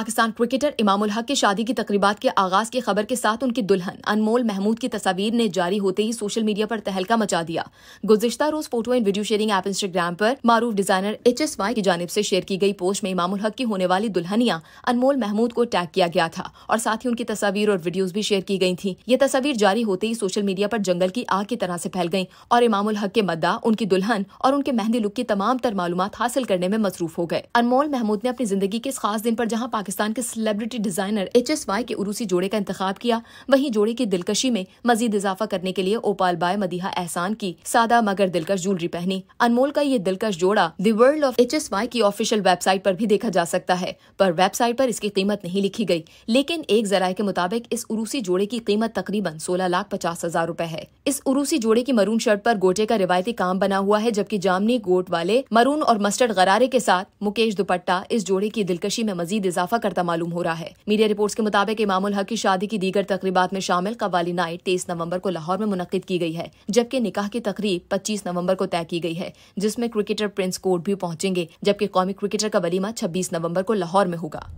Pakistan cricketer इमामुल हक की शादी की तकरीबा के आगाज की खबर के साथ उनकी दुल्हन अनमोल महमूद की तस्वीर ने जारी होते ही सोशल मीडिया पर तहलका मचा दिया गुजश्ता रोज photo and video sharing app Instagram पर मारूफ डिजाइनर एच एस वाई की जानब से शेयर की गई पोस्ट में इमामुल हक की होने वाली दुल्हनिया अनमोल महमूद को टैग किया गया था और साथ ही उनकी तस्वीर और वीडियोज भी शेयर की गई थी ये तस्वीर जारी होते ही सोशल मीडिया पर जंगल की आग की तरह से फैल गई और इमामुल हक के मद्दा उनकी दुल्हन और उनके मेहंदी लुक की तमाम तर मालूम हासिल करने में मसरूफ हो गए अनमोल महमूद ने अपनी जिंदगी के इस खास दिन पर जहाँ पाकिस्तान पाकिस्तान के celebrity designer H S Y के उरूसी जोड़े का इंतजाम किया वहीं जोड़े की दिलकशी में मजीद इजाफा करने के लिए ओपाल बाय मदीहा एहसान की सादा मगर दिलकश ज्वेलरी पहनी अनमोल का ये दिलकश जोड़ा the world of H S Y की ऑफिशियल वेबसाइट पर भी देखा जा सकता है पर वेबसाइट पर इसकी कीमत नहीं लिखी गई लेकिन एक जराये के मुताबिक इस उरूसी जोड़े की कीमत तकरीबन सोलह लाख पचास हजार रूपए है इस उरूसी जोड़े की मरून शर्ट पर गोटे का रिवायती काम बना हुआ है जबकि जामनी गोट वाले मरून और मस्टर्ड गरारे के साथ मुकेश दुपट्टा इस जोड़े की दिलकशी में मजीद इजाफा इजाफा करता मालूम हो रहा है मीडिया रिपोर्ट्स के मुताबिक इमाम हक की शादी की दीगर तकरीबात में शामिल कवाली नाइट तेईस नवंबर को लाहौर में मुनद की गई है जबकि निकाह की तकरीब पच्चीस नवंबर को तय की गई है जिसमें क्रिकेटर प्रिंस कोर्ट भी पहुंचेंगे जबकि कौमी क्रिकेटर का वलीमा छब्बीस नवम्बर को लाहौर में होगा